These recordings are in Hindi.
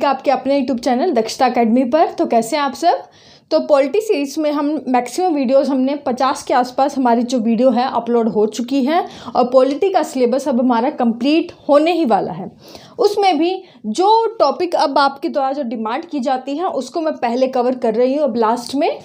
का आपके अपने यूट्यूब चैनल दक्षता अकेडमी पर तो कैसे आप सब तो पोल्ट्री सीरीज़ में हम मैक्सिमम वीडियोस हमने 50 के आसपास हमारी जो वीडियो है अपलोड हो चुकी है और पोलिटी का सिलेबस अब हमारा कंप्लीट होने ही वाला है उसमें भी जो टॉपिक अब आपके द्वारा जो डिमांड की जाती है उसको मैं पहले कवर कर रही हूँ अब लास्ट में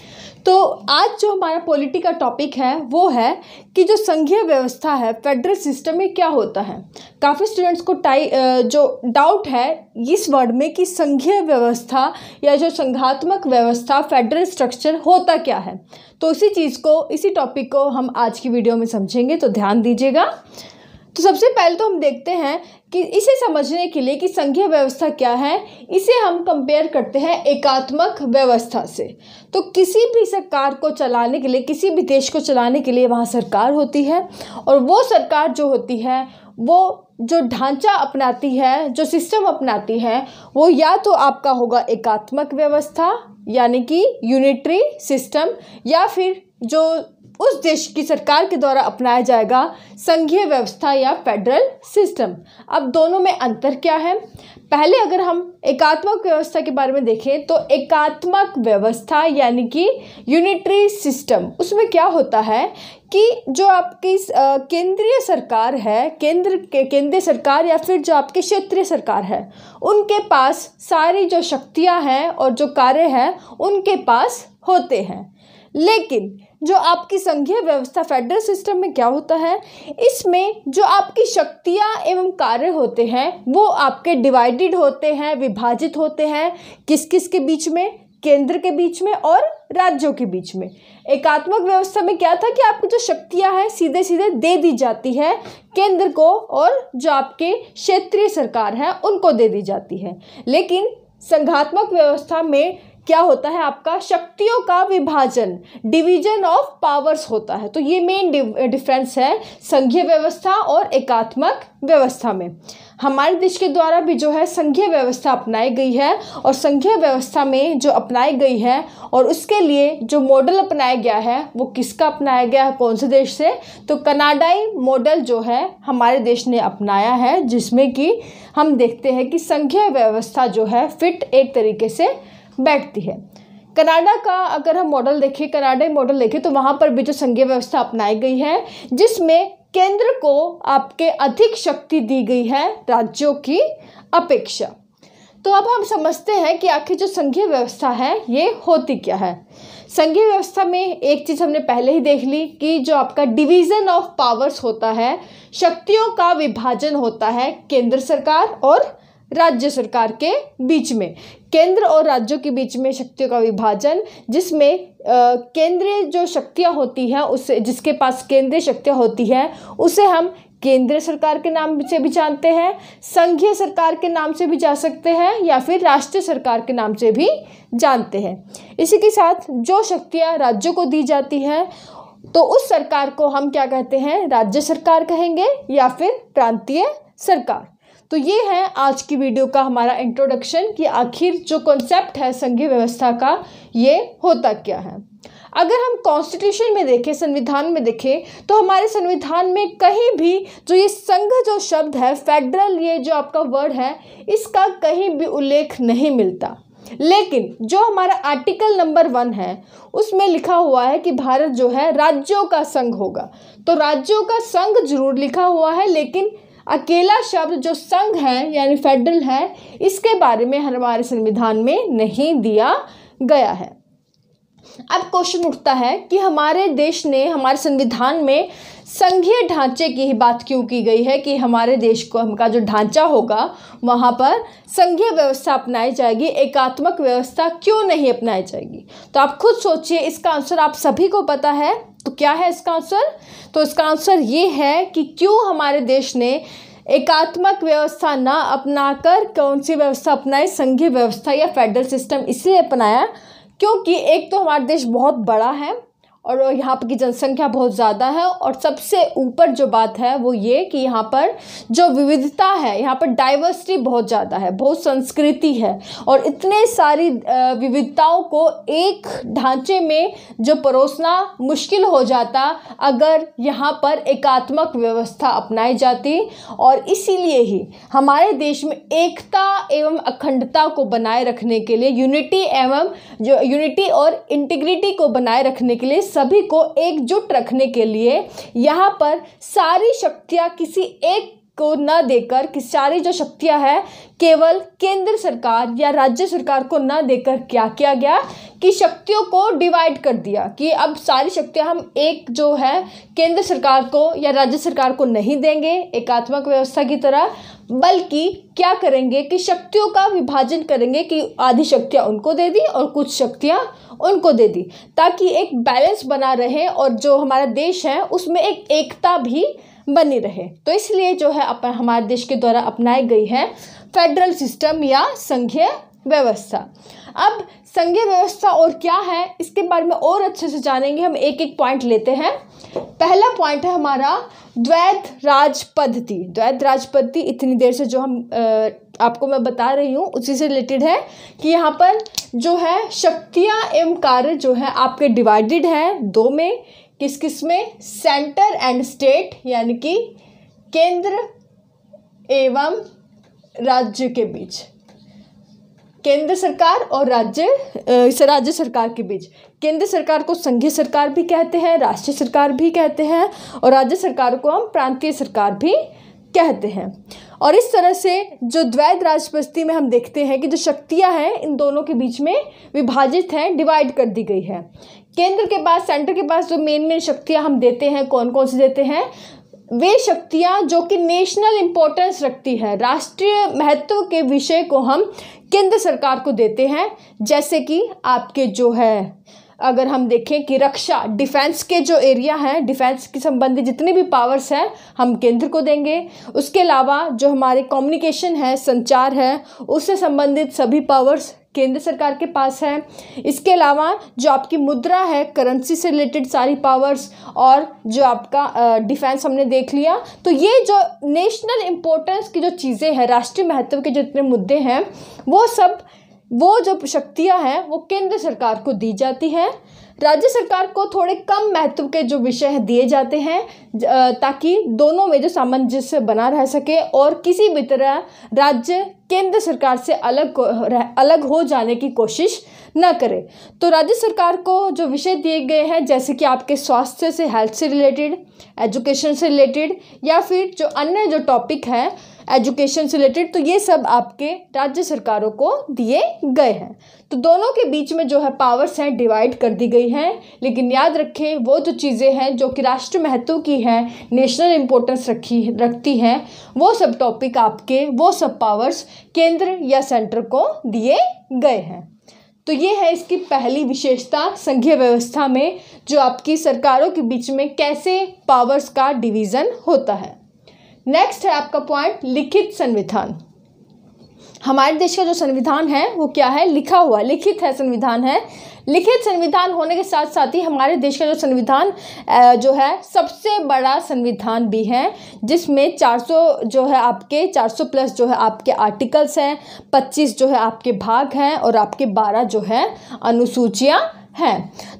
तो आज जो हमारा पॉलिटी का टॉपिक है वो है कि जो संघीय व्यवस्था है फेडरल सिस्टम में क्या होता है काफ़ी स्टूडेंट्स को टाई जो डाउट है इस वर्ड में कि संघीय व्यवस्था या जो संघात्मक व्यवस्था फेडरल सेंट्रल स्ट्रक्चर होता क्या है तो इसी चीज़ को इसी टॉपिक को हम आज की वीडियो में समझेंगे तो ध्यान दीजिएगा तो सबसे पहले तो हम देखते हैं कि इसे समझने के लिए कि संघीय व्यवस्था क्या है इसे हम कंपेयर करते हैं एकात्मक व्यवस्था से तो किसी भी सरकार को चलाने के लिए किसी भी देश को चलाने के लिए वहाँ सरकार होती है और वो सरकार जो होती है वो जो ढांचा अपनाती है जो सिस्टम अपनाती है वो या तो आपका होगा एकात्मक व्यवस्था यानी कि यूनिटरी सिस्टम या फिर जो उस देश की सरकार के द्वारा अपनाया जाएगा संघीय व्यवस्था या फेडरल सिस्टम अब दोनों में अंतर क्या है पहले अगर हम एकात्मक व्यवस्था के बारे में देखें तो एकात्मक व्यवस्था यानी कि यूनिटरी सिस्टम उसमें क्या होता है कि जो आपकी केंद्रीय सरकार है केंद्र के केंद्रीय सरकार या फिर जो आपकी क्षेत्रीय सरकार है उनके पास सारी जो शक्तियां हैं और जो कार्य हैं उनके पास होते हैं लेकिन जो आपकी संघीय व्यवस्था फेडरल सिस्टम में क्या होता है इसमें जो आपकी शक्तियाँ एवं कार्य होते हैं वो आपके डिवाइडेड होते हैं विभाजित होते हैं किस किस के बीच में केंद्र के बीच में और राज्यों के बीच में एकात्मक व्यवस्था में क्या था कि आपकी जो शक्तियाँ हैं सीधे सीधे दे दी जाती है केंद्र को और जो आपके क्षेत्रीय सरकार हैं उनको दे दी जाती है लेकिन संघात्मक व्यवस्था में क्या होता है आपका शक्तियों का विभाजन डिवीजन ऑफ पावर्स होता है तो ये मेन डिफरेंस है संघीय व्यवस्था और एकात्मक व्यवस्था में हमारे देश के द्वारा भी जो है संघीय व्यवस्था अपनाई गई है और संघीय व्यवस्था में जो अपनाई गई है और उसके लिए जो मॉडल अपनाया गया है वो किसका अपनाया गया है कौन से देश से तो कनाडाई मॉडल जो है हमारे देश ने अपनाया है जिसमें कि हम देखते हैं कि संघीय व्यवस्था जो है फिट एक तरीके से बैठती है कनाडा का अगर हम मॉडल देखें कनाडा मॉडल देखें तो वहाँ पर भी जो संघीय व्यवस्था अपनाई गई है जिसमें केंद्र को आपके अधिक शक्ति दी गई है राज्यों की अपेक्षा तो अब हम समझते हैं कि आखिर जो संघीय व्यवस्था है ये होती क्या है संघीय व्यवस्था में एक चीज़ हमने पहले ही देख ली कि जो आपका डिवीज़न ऑफ पावर्स होता है शक्तियों का विभाजन होता है केंद्र सरकार और राज्य सरकार के बीच में केंद्र और राज्यों के बीच में शक्तियों का विभाजन जिसमें केंद्रीय जो शक्तियाँ होती हैं उससे जिसके पास केंद्रीय शक्तियाँ होती हैं उसे हम केंद्र सरकार के नाम से भी जानते हैं संघीय सरकार के नाम से भी जा सकते हैं या फिर राष्ट्रीय सरकार के नाम से भी जानते हैं इसी के साथ जो शक्तियाँ राज्यों को दी जाती हैं तो उस सरकार को हम क्या कहते हैं राज्य सरकार कहेंगे या फिर प्रांतीय सरकार तो ये है आज की वीडियो का हमारा इंट्रोडक्शन कि आखिर जो कॉन्सेप्ट है संघीय व्यवस्था का ये होता क्या है अगर हम कॉन्स्टिट्यूशन में देखें संविधान में देखें तो हमारे संविधान में कहीं भी जो ये संघ जो शब्द है फेडरल ये जो आपका वर्ड है इसका कहीं भी उल्लेख नहीं मिलता लेकिन जो हमारा आर्टिकल नंबर वन है उसमें लिखा हुआ है कि भारत जो है राज्यों का संघ होगा तो राज्यों का संघ जरूर लिखा हुआ है लेकिन अकेला शब्द जो संघ है यानी फेडरल है इसके बारे में हमारे संविधान में नहीं दिया गया है अब क्वेश्चन उठता है कि हमारे देश ने हमारे संविधान में संघीय ढांचे की ही बात क्यों की गई है कि हमारे देश को हमका जो ढांचा होगा वहाँ पर संघीय व्यवस्था अपनाई जाएगी एकात्मक व्यवस्था क्यों नहीं अपनाई जाएगी तो आप खुद सोचिए इसका आंसर आप सभी को पता है तो क्या है इसका आंसर तो इसका आंसर ये है कि क्यों हमारे देश ने एकात्मक व्यवस्था ना अपनाकर कौन सी व्यवस्था अपनाए संघीय व्यवस्था या फेडरल सिस्टम इसलिए अपनाया क्योंकि एक तो हमारा देश बहुत बड़ा है और यहाँ पर की जनसंख्या बहुत ज़्यादा है और सबसे ऊपर जो बात है वो ये कि यहाँ पर जो विविधता है यहाँ पर डाइवर्सिटी बहुत ज़्यादा है बहुत संस्कृति है और इतने सारी विविधताओं को एक ढांचे में जो परोसना मुश्किल हो जाता अगर यहाँ पर एकात्मक व्यवस्था अपनाई जाती और इसीलिए ही हमारे देश में एकता एवं अखंडता को बनाए रखने के लिए यूनिटी एवं जो यूनिटी और इंटीग्रिटी को बनाए रखने के लिए सभी को एकजुट रखने के लिए यहाँ पर सारी शक्तियाँ किसी एक को न देकर कि सारी जो शक्तियां हैं केवल केंद्र सरकार या राज्य सरकार को न देकर क्या किया गया कि शक्तियों को डिवाइड कर दिया कि अब सारी शक्तियां हम एक जो है केंद्र सरकार को या राज्य सरकार को नहीं देंगे एकात्मक व्यवस्था की तरह बल्कि क्या करेंगे कि शक्तियों का विभाजन करेंगे कि आधी शक्तियाँ उनको दे दी और कुछ शक्तियाँ उनको दे दी ताकि एक बैलेंस बना रहे और जो हमारा देश है उसमें एक एकता भी बनी रहे तो इसलिए जो है अपन हमारे देश के द्वारा अपनाई गई है फेडरल सिस्टम या संघीय व्यवस्था अब संघीय व्यवस्था और क्या है इसके बारे में और अच्छे से जानेंगे हम एक एक पॉइंट लेते हैं पहला पॉइंट है हमारा द्वैत राज पद्धति द्वैत राज पद्धति इतनी देर से जो हम आपको मैं बता रही हूँ उसी से रिलेटेड है कि यहाँ पर जो है शक्तियाँ एवं कार्य जो है आपके डिवाइडेड हैं दो में किस किस में सेंटर एंड स्टेट यानी कि केंद्र एवं राज्य के बीच केंद्र सरकार और राज्य इस राज्य सरकार के बीच केंद्र सरकार को संघीय सरकार भी कहते हैं राष्ट्रीय सरकार भी कहते हैं और राज्य सरकार को हम प्रांतीय सरकार भी कहते हैं और इस तरह से जो द्वैध राजपस्ती में हम देखते हैं कि जो शक्तियां हैं इन दोनों के बीच में विभाजित हैं डिवाइड कर दी गई है केंद्र के पास सेंटर के पास जो मेन मेन शक्तियाँ हम देते हैं कौन कौन सी देते हैं वे शक्तियाँ जो कि नेशनल इम्पोर्टेंस रखती है राष्ट्रीय महत्व के विषय को हम केंद्र सरकार को देते हैं जैसे कि आपके जो है अगर हम देखें कि रक्षा डिफेंस के जो एरिया हैं डिफेंस के संबंधित जितने भी पावर्स हैं हम केंद्र को देंगे उसके अलावा जो हमारे कम्युनिकेशन है संचार है उससे संबंधित सभी पावर्स केंद्र सरकार के पास है इसके अलावा जो आपकी मुद्रा है करेंसी से रिलेटेड सारी पावर्स और जो आपका डिफेंस हमने देख लिया तो ये जो नेशनल इम्पोर्टेंस की जो चीज़ें हैं राष्ट्रीय महत्व के जितने मुद्दे हैं वो सब वो जो शक्तियाँ हैं वो केंद्र सरकार को दी जाती हैं राज्य सरकार को थोड़े कम महत्व के जो विषय दिए जाते हैं ताकि दोनों में जो सामंजस्य बना रह सके और किसी भी तरह राज्य केंद्र सरकार से अलग अलग हो जाने की कोशिश न करे तो राज्य सरकार को जो विषय दिए गए हैं जैसे कि आपके स्वास्थ्य से हेल्थ से रिलेटेड एजुकेशन से रिलेटेड या फिर जो अन्य जो टॉपिक हैं एजुकेशन से रिलेटेड तो ये सब आपके राज्य सरकारों को दिए गए हैं तो दोनों के बीच में जो है पावर्स हैं डिवाइड कर दी गई हैं लेकिन याद रखें वो जो चीज़ें हैं जो कि राष्ट्र महत्व की हैं नेशनल इम्पोर्टेंस रखी रखती हैं वो सब टॉपिक आपके वो सब पावर्स केंद्र या सेंटर को दिए गए हैं तो ये है इसकी पहली विशेषता संघीय व्यवस्था में जो आपकी सरकारों के बीच में कैसे पावर्स का डिवीज़न होता है नेक्स्ट है आपका पॉइंट लिखित संविधान हमारे देश का जो संविधान है वो क्या है लिखा हुआ लिखित है संविधान है लिखित संविधान होने के साथ साथ ही हमारे देश का जो संविधान जो है सबसे बड़ा संविधान भी है जिसमें 400 जो है आपके 400 प्लस जो है आपके आर्टिकल्स हैं 25 जो है आपके भाग हैं और आपके 12 जो है अनुसूचियाँ हैं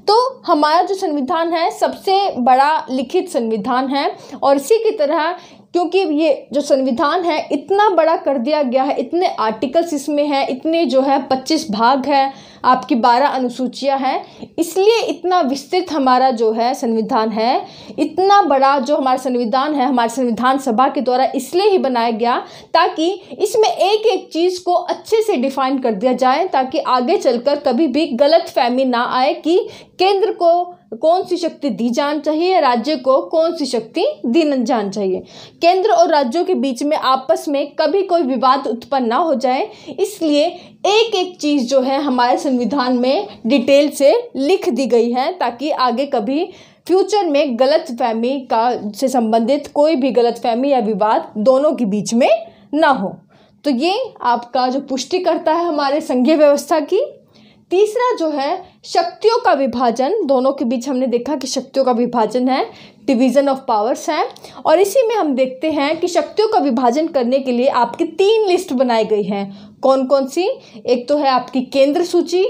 तो हमारा जो संविधान है सबसे बड़ा लिखित संविधान है और इसी की तरह क्योंकि ये जो संविधान है इतना बड़ा कर दिया गया है इतने आर्टिकल्स इसमें हैं इतने जो है पच्चीस भाग हैं आपकी बारह अनुसूचियां हैं इसलिए इतना विस्तृत हमारा जो है संविधान है इतना बड़ा जो हमारा संविधान है हमारे संविधान सभा के द्वारा इसलिए ही बनाया गया ताकि इसमें एक एक चीज़ को अच्छे से डिफाइन कर दिया जाए ताकि आगे चलकर कभी भी गलत फहमी ना आए कि केंद्र को कौन सी शक्ति दी जान चाहिए या राज्य को कौन सी शक्ति दी जान चाहिए केंद्र और राज्यों के बीच में आपस में कभी कोई विवाद उत्पन्न ना हो जाए इसलिए एक एक चीज़ जो है हमारे संविधान में डिटेल से लिख दी गई है ताकि आगे कभी फ्यूचर में गलत फहमी का से संबंधित कोई भी गलत फहमी या विवाद दोनों के बीच में ना हो तो ये आपका जो पुष्टि करता है हमारे संघीय व्यवस्था की तीसरा जो है शक्तियों का विभाजन दोनों के बीच हमने देखा कि शक्तियों का विभाजन है डिवीज़न ऑफ पावर्स है और इसी में हम देखते हैं कि शक्तियों का विभाजन करने के लिए आपकी तीन लिस्ट बनाई गई हैं कौन कौन सी एक तो है आपकी केंद्र सूची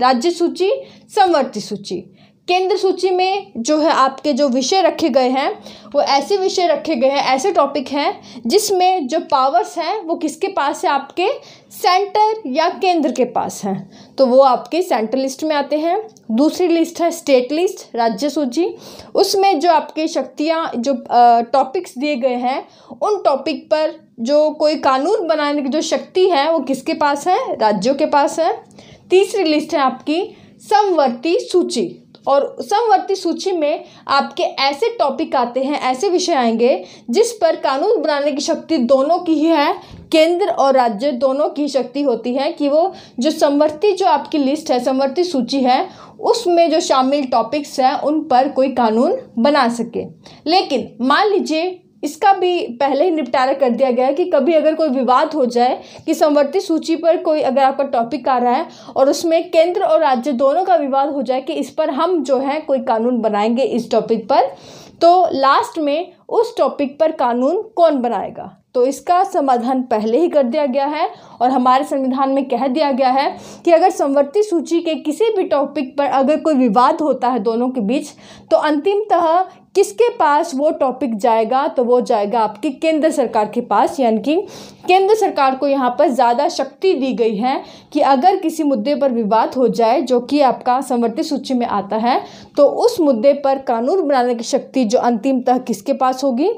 राज्य सूची संवर्ती सूची केंद्र सूची में जो है आपके जो विषय रखे गए हैं वो ऐसे विषय रखे गए हैं ऐसे टॉपिक हैं जिसमें जो पावर्स हैं वो किसके पास है आपके सेंटर या केंद्र के पास हैं तो वो आपके सेंट्रल लिस्ट में आते हैं दूसरी लिस्ट है स्टेट लिस्ट राज्य सूची उसमें जो आपके शक्तियाँ जो टॉपिक्स दिए गए हैं उन टॉपिक पर जो कोई कानून बनाने की जो शक्ति है वो किसके पास है राज्यों के पास है तीसरी लिस्ट है आपकी समवर्ती सूची और समवर्ती सूची में आपके ऐसे टॉपिक आते हैं ऐसे विषय आएंगे जिस पर कानून बनाने की शक्ति दोनों की ही है केंद्र और राज्य दोनों की शक्ति होती है कि वो जो समवर्ती जो आपकी लिस्ट है समवर्ती सूची है उसमें जो शामिल टॉपिक्स हैं उन पर कोई कानून बना सके लेकिन मान लीजिए इसका भी पहले ही निपटारा कर दिया गया है कि कभी अगर कोई विवाद हो जाए कि समवर्ती सूची पर कोई अगर आपका टॉपिक आ रहा है और उसमें केंद्र और राज्य दोनों का विवाद हो जाए कि इस पर हम जो है कोई कानून बनाएंगे इस टॉपिक पर तो लास्ट में उस टॉपिक पर कानून कौन बनाएगा तो इसका समाधान पहले ही कर दिया गया है और हमारे संविधान में कह दिया गया है कि अगर संवर्ती सूची के किसी भी टॉपिक पर अगर कोई विवाद होता है दोनों के बीच तो अंतिमतः किसके पास वो टॉपिक जाएगा तो वो जाएगा आपकी केंद्र सरकार के पास यानी कि केंद्र सरकार को यहाँ पर ज़्यादा शक्ति दी गई है कि अगर किसी मुद्दे पर विवाद हो जाए जो कि आपका संवर्ती सूची में आता है तो उस मुद्दे पर कानून बनाने की शक्ति जो अंतिमतः किसके पास होगी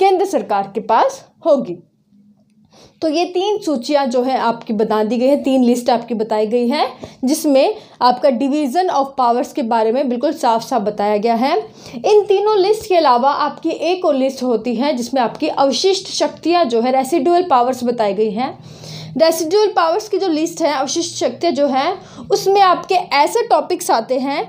केंद्र सरकार के पास होगी तो ये तीन सूचियां जो है आपकी बता दी गई है तीन लिस्ट आपकी बताई गई है जिसमें आपका डिवीज़न ऑफ पावर्स के बारे में बिल्कुल साफ साफ बताया गया है इन तीनों लिस्ट के अलावा आपकी एक और लिस्ट होती है जिसमें आपकी अवशिष्ट शक्तियां जो है रेसिडुअल पावर्स बताई गई हैं रेसिडुअल पावर्स की जो लिस्ट है अवशिष्ट शक्तियाँ जो है उसमें आपके ऐसे टॉपिक्स आते हैं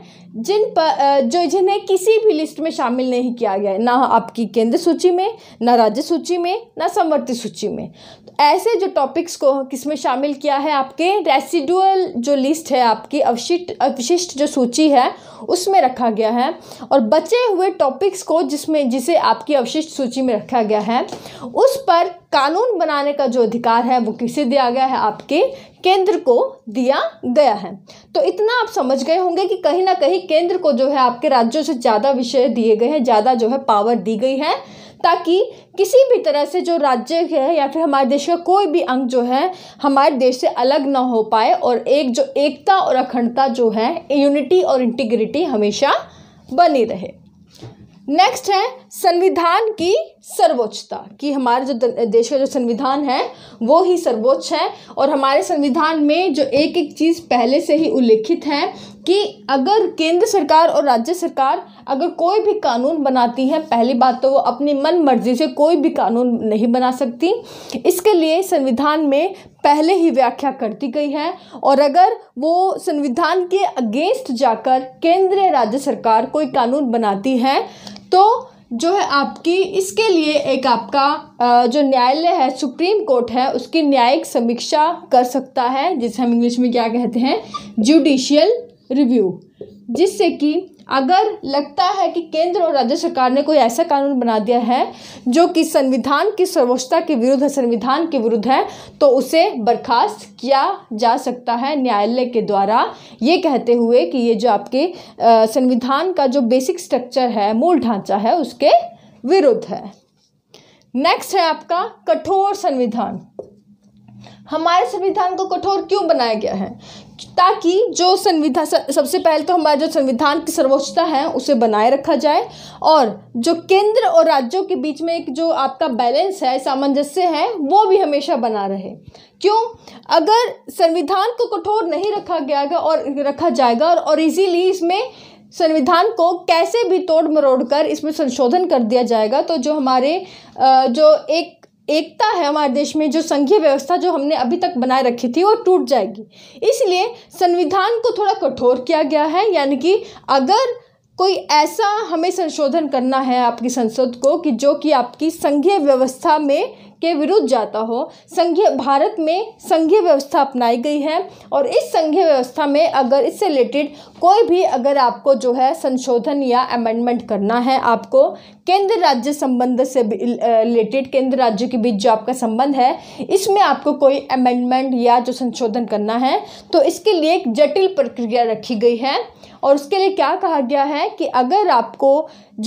जिन पर जो जिन्हें किसी भी लिस्ट में शामिल नहीं किया गया है ना आपकी केंद्र सूची में ना राज्य सूची में ना संवर्ती सूची में तो ऐसे जो टॉपिक्स को किसमें शामिल किया है आपके रेसिडुअल जो लिस्ट है आपकी अवशिष्ट अवशिष्ट जो सूची है उसमें रखा गया है और बचे हुए टॉपिक्स को जिसमें जिसे आपकी अवशिष्ट सूची में रखा गया है उस पर कानून बनाने का जो अधिकार है वो किसे दिया गया है आपके केंद्र को दिया गया है तो इतना आप समझ गए होंगे कि कहीं ना कहीं केंद्र को जो है आपके राज्यों से ज़्यादा विषय दिए गए हैं ज़्यादा जो है पावर दी गई है ताकि किसी भी तरह से जो राज्य है या फिर हमारे देश का कोई भी अंग जो है हमारे देश से अलग ना हो पाए और एक जो एकता और अखंडता जो है यूनिटी और इंटीग्रिटी हमेशा बनी रहे नेक्स्ट है संविधान की सर्वोच्चता कि हमारे जो देश का जो संविधान है वो ही सर्वोच्च है और हमारे संविधान में जो एक एक चीज़ पहले से ही उल्लेखित है कि अगर केंद्र सरकार और राज्य सरकार अगर कोई भी कानून बनाती है पहली बात तो वो अपनी मन मर्जी से कोई भी कानून नहीं बना सकती इसके लिए संविधान में पहले ही व्याख्या कर दी गई है और अगर वो संविधान के अगेंस्ट जाकर केंद्र राज्य सरकार कोई कानून बनाती है तो जो है आपकी इसके लिए एक आपका जो न्यायालय है सुप्रीम कोर्ट है उसकी न्यायिक समीक्षा कर सकता है जिसे हम इंग्लिश में क्या कहते हैं जुडिशियल रिव्यू जिससे कि अगर लगता है कि केंद्र और राज्य सरकार ने कोई ऐसा कानून बना दिया है जो कि संविधान की सर्वोच्चता के विरुद्ध है संविधान के विरुद्ध है तो उसे बर्खास्त किया जा सकता है न्यायालय के द्वारा ये कहते हुए कि ये जो आपके संविधान का जो बेसिक स्ट्रक्चर है मूल ढांचा है उसके विरुद्ध है नेक्स्ट है आपका कठोर संविधान हमारे संविधान को कठोर क्यों बनाया गया है ताकि जो संविधान सबसे पहले तो हमारा जो संविधान की सर्वोच्चता है उसे बनाए रखा जाए और जो केंद्र और राज्यों के बीच में एक जो आपका बैलेंस है सामंजस्य है वो भी हमेशा बना रहे क्यों अगर संविधान को कठोर नहीं रखा गया और रखा जाएगा और, और इसमें संविधान को कैसे भी तोड़ मरोड़ कर इसमें संशोधन कर दिया जाएगा तो जो हमारे जो एक एकता है हमारे देश में जो संघीय व्यवस्था जो हमने अभी तक बनाए रखी थी वो टूट जाएगी इसलिए संविधान को थोड़ा कठोर किया गया है यानी कि अगर कोई ऐसा हमें संशोधन करना है आपकी संसद को कि जो कि आपकी संघीय व्यवस्था में के विरुद्ध जाता हो संघीय भारत में संघीय व्यवस्था अपनाई गई है और इस संघीय व्यवस्था में अगर इससे रिलेटेड कोई भी अगर आपको जो है संशोधन या अमेंडमेंट करना है आपको केंद्र राज्य संबंध से रिलेटेड केंद्र राज्य के बीच जो आपका संबंध है इसमें आपको कोई अमेंडमेंट या जो संशोधन करना है तो इसके लिए एक जटिल प्रक्रिया रखी गई है और उसके लिए क्या कहा गया है कि अगर आपको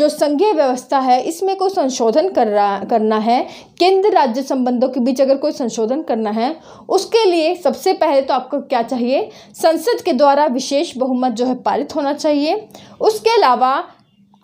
जो संघीय व्यवस्था है इसमें कोई संशोधन कर रहा करना है केंद्र राज्य संबंधों के बीच अगर कोई संशोधन करना है उसके लिए सबसे पहले तो आपको क्या चाहिए संसद के द्वारा विशेष बहुमत जो है पारित होना चाहिए उसके अलावा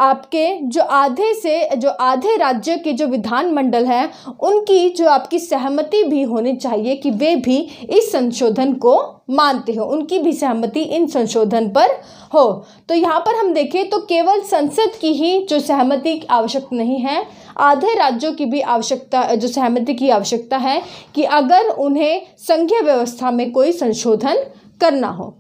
आपके जो आधे से जो आधे राज्य के जो विधानमंडल हैं उनकी जो आपकी सहमति भी होनी चाहिए कि वे भी इस संशोधन को मानते हो उनकी भी सहमति इन संशोधन पर हो तो यहाँ पर हम देखें तो केवल संसद की ही जो सहमति आवश्यक नहीं है आधे राज्यों की भी आवश्यकता जो सहमति की आवश्यकता है कि अगर उन्हें संघीय व्यवस्था में कोई संशोधन करना हो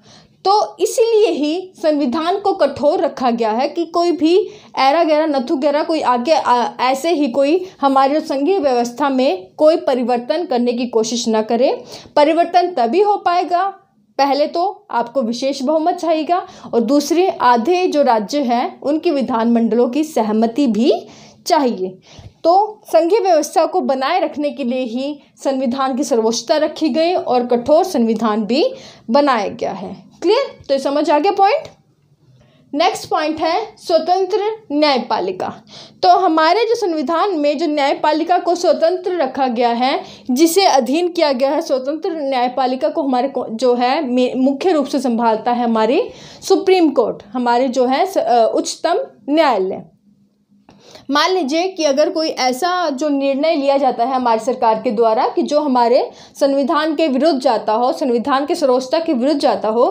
तो इसीलिए ही संविधान को कठोर रखा गया है कि कोई भी ऐरा गैरा नथु गैरा कोई आगे आ, ऐसे ही कोई हमारे संघीय व्यवस्था में कोई परिवर्तन करने की कोशिश ना करे परिवर्तन तभी हो पाएगा पहले तो आपको विशेष बहुमत चाहिएगा और दूसरे आधे जो राज्य हैं उनकी विधानमंडलों की सहमति भी चाहिए तो संघीय व्यवस्था को बनाए रखने के लिए ही संविधान की सर्वोच्चता रखी गई और कठोर संविधान भी बनाया गया है क्लियर तो ये समझ आ गया पॉइंट नेक्स्ट पॉइंट है स्वतंत्र न्यायपालिका तो हमारे जो संविधान में जो न्यायपालिका को स्वतंत्र रखा गया है जिसे अधीन किया गया है स्वतंत्र न्यायपालिका को हमारे को, जो है मुख्य रूप से संभालता है हमारी सुप्रीम कोर्ट हमारे जो है उच्चतम न्यायालय मान लीजिए कि अगर कोई ऐसा जो निर्णय लिया जाता है हमारी सरकार के द्वारा कि जो हमारे संविधान के विरुद्ध जाता हो संविधान के सर्वोच्चता के विरुद्ध जाता हो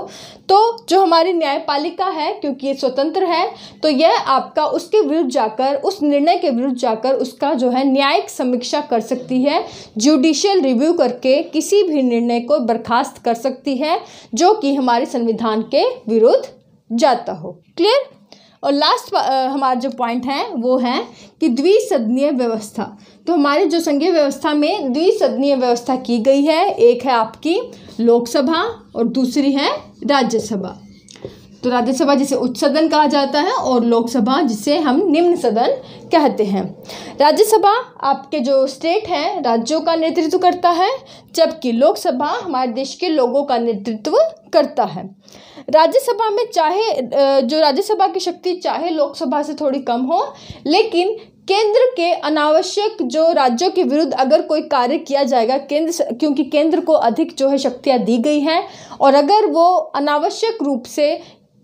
तो जो हमारी न्यायपालिका है क्योंकि ये स्वतंत्र है तो यह आपका उसके विरुद्ध जाकर उस निर्णय के विरुद्ध जाकर उसका जो है न्यायिक समीक्षा कर सकती है जुडिशियल रिव्यू करके किसी भी निर्णय को बर्खास्त कर सकती है जो कि हमारे संविधान के विरुद्ध जाता हो क्लियर और लास्ट uh, हमारा जो पॉइंट है वो है कि द्विसदनीय व्यवस्था तो हमारे जो संघीय व्यवस्था में द्विसदनीय व्यवस्था की गई है एक है आपकी लोकसभा और दूसरी है राज्यसभा तो राज्यसभा जिसे उच्च सदन कहा जाता है और लोकसभा जिसे हम निम्न सदन कहते हैं राज्यसभा आपके जो स्टेट हैं राज्यों का नेतृत्व करता है जबकि लोकसभा हमारे देश के लोगों का नेतृत्व करता है राज्यसभा में चाहे जो राज्यसभा की शक्ति चाहे लोकसभा से थोड़ी कम हो लेकिन केंद्र के अनावश्यक जो राज्यों के विरुद्ध अगर कोई कार्य किया जाएगा केंद्र क्योंकि केंद्र को अधिक जो है शक्तियाँ दी गई हैं और अगर वो अनावश्यक रूप से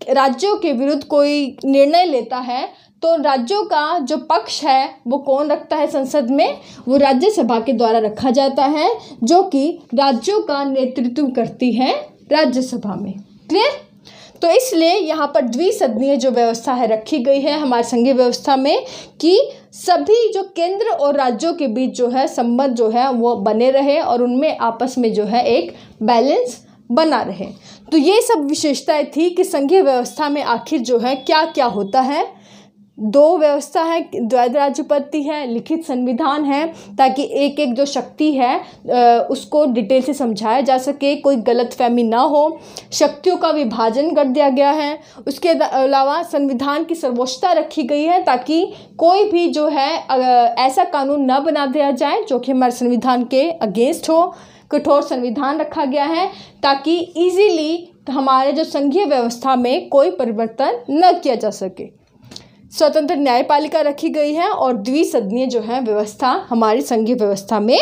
राज्यों के विरुद्ध कोई निर्णय लेता है तो राज्यों का जो पक्ष है वो कौन रखता है संसद में वो राज्यसभा के द्वारा रखा जाता है जो कि राज्यों का नेतृत्व करती है राज्यसभा में क्लियर तो इसलिए यहाँ पर द्विसदनीय जो व्यवस्था है रखी गई है हमारे संघीय व्यवस्था में कि सभी जो केंद्र और राज्यों के बीच जो है संबंध जो है वो बने रहे और उनमें आपस में जो है एक बैलेंस बना रहे तो ये सब विशेषताएं थी कि संघीय व्यवस्था में आखिर जो है क्या क्या होता है दो व्यवस्था है द्वैध राज्यपति है लिखित संविधान है ताकि एक एक जो शक्ति है उसको डिटेल से समझाया जा सके कोई गलत फहमी ना हो शक्तियों का विभाजन कर दिया गया है उसके अलावा संविधान की सर्वोच्चता रखी गई है ताकि कोई भी जो है ऐसा कानून ना बना दिया जाए जो कि हमारे संविधान के अगेंस्ट हो कठोर संविधान रखा गया है ताकि ईजीली हमारे जो संघीय व्यवस्था में कोई परिवर्तन न किया जा सके स्वतंत्र न्यायपालिका रखी गई है और द्विसदनीय जो है व्यवस्था हमारी संघीय व्यवस्था में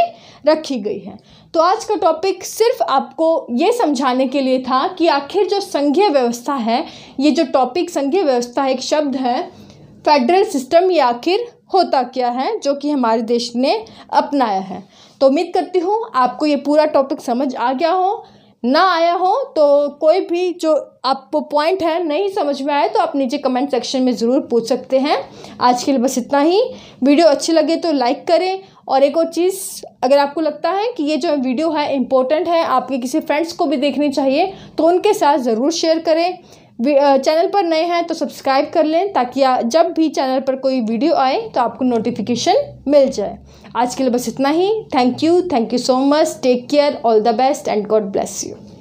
रखी गई है तो आज का टॉपिक सिर्फ आपको ये समझाने के लिए था कि आखिर जो संघीय व्यवस्था है ये जो टॉपिक संघीय व्यवस्था एक शब्द है फेडरल सिस्टम ये आखिर होता क्या है जो कि हमारे देश ने अपनाया है तो उम्मीद करती हूँ आपको ये पूरा टॉपिक समझ आ गया हो ना आया हो तो कोई भी जो आपको पॉइंट है नहीं समझ में आए तो आप नीचे कमेंट सेक्शन में ज़रूर पूछ सकते हैं आज के लिए बस इतना ही वीडियो अच्छी लगे तो लाइक करें और एक और चीज़ अगर आपको लगता है कि ये जो वीडियो है इम्पोर्टेंट है आपके किसी फ्रेंड्स को भी देखनी चाहिए तो उनके साथ ज़रूर शेयर करें चैनल पर नए हैं तो सब्सक्राइब कर लें ताकि जब भी चैनल पर कोई वीडियो आए तो आपको नोटिफिकेशन मिल जाए आज के लिए बस इतना ही thank you thank you so much take care all the best and God bless you